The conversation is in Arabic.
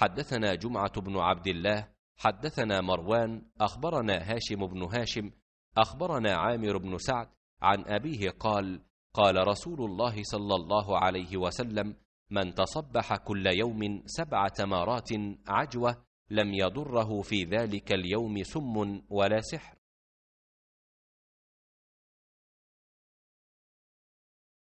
حدثنا جمعة بن عبد الله حدثنا مروان أخبرنا هاشم بن هاشم أخبرنا عامر بن سعد عن أبيه قال قال رسول الله صلى الله عليه وسلم من تصبح كل يوم سبع تمارات عجوة لم يضره في ذلك اليوم سم ولا سحر